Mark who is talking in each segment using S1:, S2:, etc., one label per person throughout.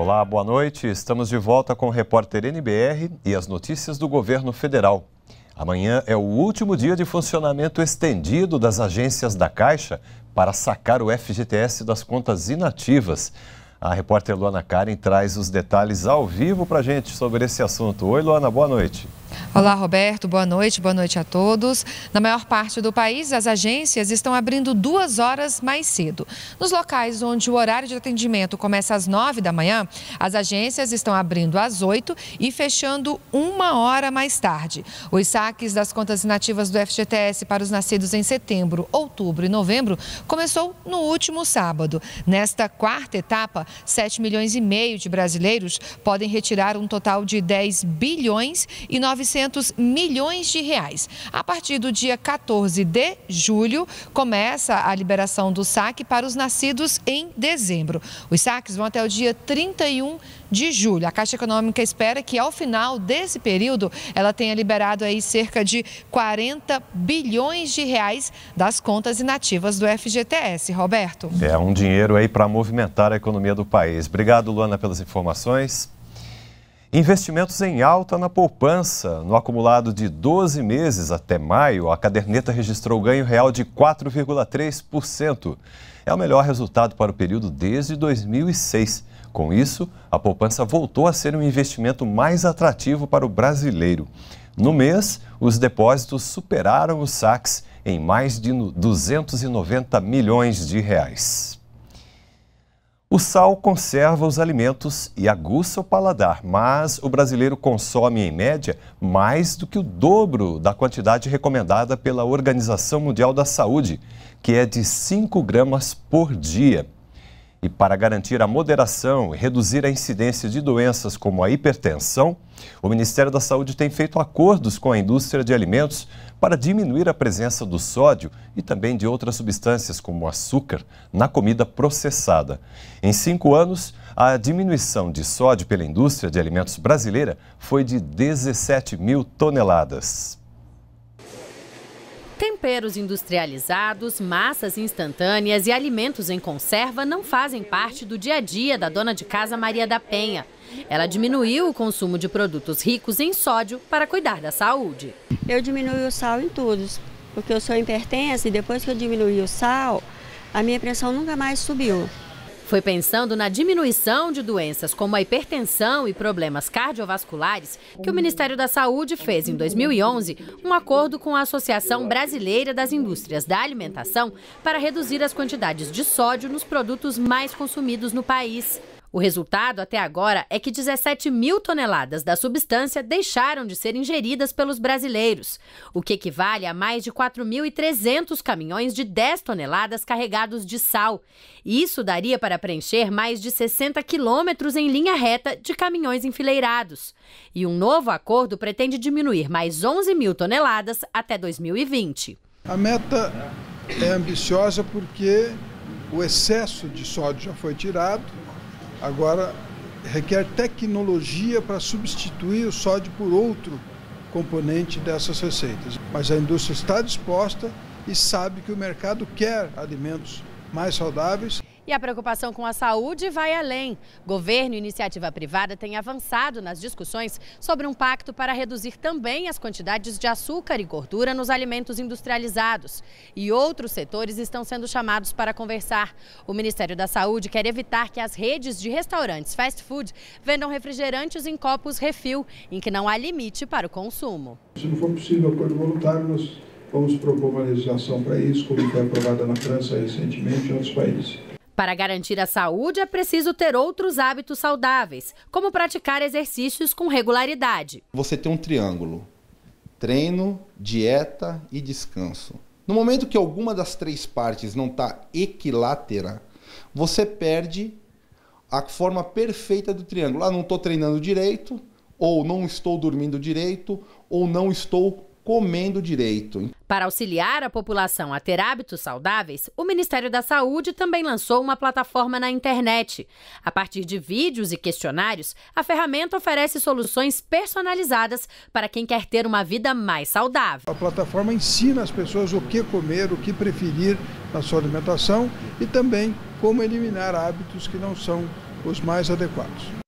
S1: Olá, boa noite. Estamos de volta com o repórter NBR e as notícias do governo federal. Amanhã é o último dia de funcionamento estendido das agências da Caixa para sacar o FGTS das contas inativas. A repórter Luana Karen traz os detalhes ao vivo para a gente sobre esse assunto. Oi, Luana, boa noite.
S2: Olá, Roberto. Boa noite. Boa noite a todos. Na maior parte do país, as agências estão abrindo duas horas mais cedo. Nos locais onde o horário de atendimento começa às nove da manhã, as agências estão abrindo às oito e fechando uma hora mais tarde. Os saques das contas inativas do FGTS para os nascidos em setembro, outubro e novembro começou no último sábado. Nesta quarta etapa, sete milhões e meio de brasileiros podem retirar um total de 10 bilhões e 900 900 milhões de reais. A partir do dia 14 de julho, começa a liberação do saque para os nascidos em dezembro. Os saques vão até o dia 31 de julho. A Caixa Econômica espera que ao final desse período ela tenha liberado aí cerca de 40 bilhões de reais das contas inativas do FGTS. Roberto. É
S1: um dinheiro aí para movimentar a economia do país. Obrigado, Luana, pelas informações. Investimentos em alta na poupança. No acumulado de 12 meses até maio, a caderneta registrou ganho real de 4,3%. É o melhor resultado para o período desde 2006. Com isso, a poupança voltou a ser um investimento mais atrativo para o brasileiro. No mês, os depósitos superaram os saques em mais de 290 milhões de reais. O sal conserva os alimentos e aguça o paladar, mas o brasileiro consome, em média, mais do que o dobro da quantidade recomendada pela Organização Mundial da Saúde, que é de 5 gramas por dia. E para garantir a moderação e reduzir a incidência de doenças como a hipertensão, o Ministério da Saúde tem feito acordos com a indústria de alimentos para diminuir a presença do sódio e também de outras substâncias, como açúcar, na comida processada. Em cinco anos, a diminuição de sódio pela indústria de alimentos brasileira foi de 17 mil toneladas.
S3: Temperos industrializados, massas instantâneas e alimentos em conserva não fazem parte do dia a dia da dona de casa Maria da Penha. Ela diminuiu o consumo de produtos ricos em sódio para cuidar da saúde. Eu diminui o sal em todos, porque eu sou hipertensa e depois que eu diminuí o sal, a minha pressão nunca mais subiu. Foi pensando na diminuição de doenças como a hipertensão e problemas cardiovasculares que o Ministério da Saúde fez em 2011 um acordo com a Associação Brasileira das Indústrias da Alimentação para reduzir as quantidades de sódio nos produtos mais consumidos no país. O resultado até agora é que 17 mil toneladas da substância deixaram de ser ingeridas pelos brasileiros, o que equivale a mais de 4.300 caminhões de 10 toneladas carregados de sal. Isso daria para preencher mais de 60 quilômetros em linha reta de caminhões enfileirados. E um novo acordo pretende diminuir mais 11 mil toneladas até 2020.
S1: A meta é ambiciosa porque o excesso de sódio já foi tirado Agora, requer tecnologia para substituir o sódio por outro componente dessas receitas. Mas a indústria está disposta e sabe que o mercado quer alimentos mais saudáveis.
S3: E a preocupação com a saúde vai além. Governo e iniciativa privada têm avançado nas discussões sobre um pacto para reduzir também as quantidades de açúcar e gordura nos alimentos industrializados. E outros setores estão sendo chamados para conversar. O Ministério da Saúde quer evitar que as redes de restaurantes fast food vendam refrigerantes em copos refil, em que não há limite para o consumo.
S1: Se não for possível, acordo voluntário, nós vamos propor uma legislação para isso, como foi aprovada na França recentemente e em outros países.
S3: Para garantir a saúde, é preciso ter outros hábitos saudáveis, como praticar exercícios com regularidade.
S1: Você tem um triângulo: treino, dieta e descanso. No momento que alguma das três partes não está equilátera, você perde a forma perfeita do triângulo. Ah, não estou treinando direito, ou não estou dormindo direito, ou não estou comendo direito.
S3: Para auxiliar a população a ter hábitos saudáveis, o Ministério da Saúde também lançou uma plataforma na internet. A partir de vídeos e questionários, a ferramenta oferece soluções personalizadas para quem quer ter uma vida mais saudável.
S1: A plataforma ensina as pessoas o que comer, o que preferir na sua alimentação e também como eliminar hábitos que não são os mais adequados.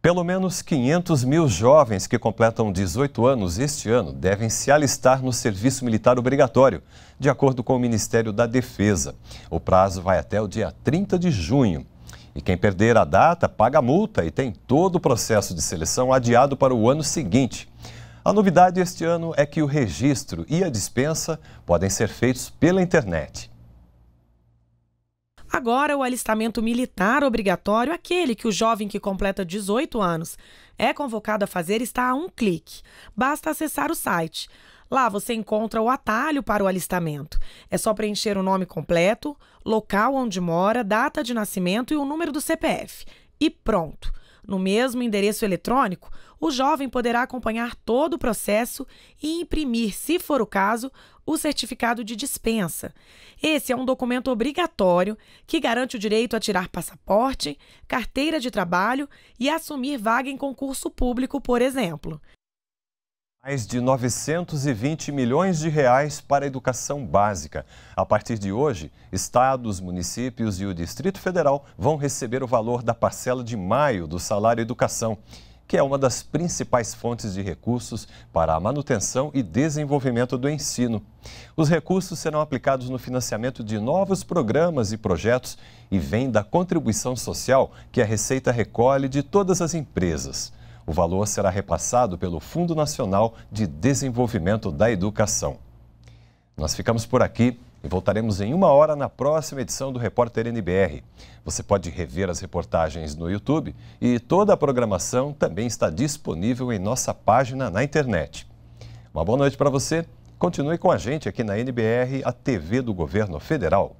S1: Pelo menos 500 mil jovens que completam 18 anos este ano devem se alistar no serviço militar obrigatório, de acordo com o Ministério da Defesa. O prazo vai até o dia 30 de junho. E quem perder a data paga a multa e tem todo o processo de seleção adiado para o ano seguinte. A novidade este ano é que o registro e a dispensa podem ser feitos pela internet.
S3: Agora, o alistamento militar obrigatório, aquele que o jovem que completa 18 anos é convocado a fazer, está a um clique. Basta acessar o site. Lá você encontra o atalho para o alistamento. É só preencher o nome completo, local onde mora, data de nascimento e o número do CPF. E pronto! No mesmo endereço eletrônico, o jovem poderá acompanhar todo o processo e imprimir, se for o caso, o certificado de dispensa. Esse é um documento obrigatório que garante o direito a tirar passaporte, carteira de trabalho e assumir vaga em concurso público, por exemplo.
S1: Mais de 920 milhões de reais para a educação básica. A partir de hoje, estados, municípios e o Distrito Federal vão receber o valor da parcela de maio do salário educação, que é uma das principais fontes de recursos para a manutenção e desenvolvimento do ensino. Os recursos serão aplicados no financiamento de novos programas e projetos e vêm da contribuição social que a Receita recolhe de todas as empresas. O valor será repassado pelo Fundo Nacional de Desenvolvimento da Educação. Nós ficamos por aqui e voltaremos em uma hora na próxima edição do Repórter NBR. Você pode rever as reportagens no YouTube e toda a programação também está disponível em nossa página na internet. Uma boa noite para você. Continue com a gente aqui na NBR, a TV do Governo Federal.